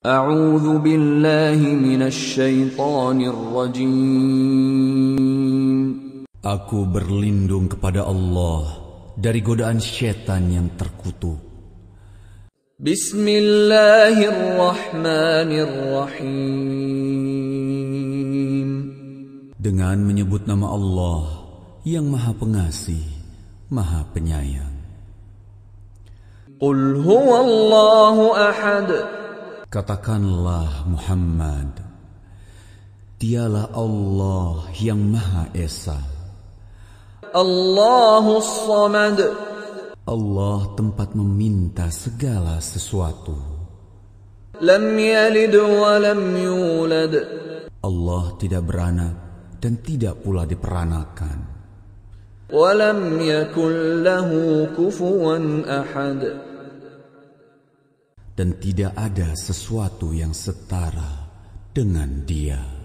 أعوذ بالله من الشيطان الرجيم Aku berlindung kepada Allah dari godaan syaitan yang terkutuk. Bismillahirrahmanirrahim. Dengan menyebut nama Allah yang Maha Pengasih, Maha Penyayang. Qul huwallahu ahad. Katakanlah Muhammad, Dialah Allah yang Maha Esa. Allahu Samad. Allah tempat meminta segala sesuatu. Lam yalid Allah tidak beranak dan tidak pula diperanakan. Walam yakul lahu kufuwan dan tidak ada sesuatu yang setara dengan Dia.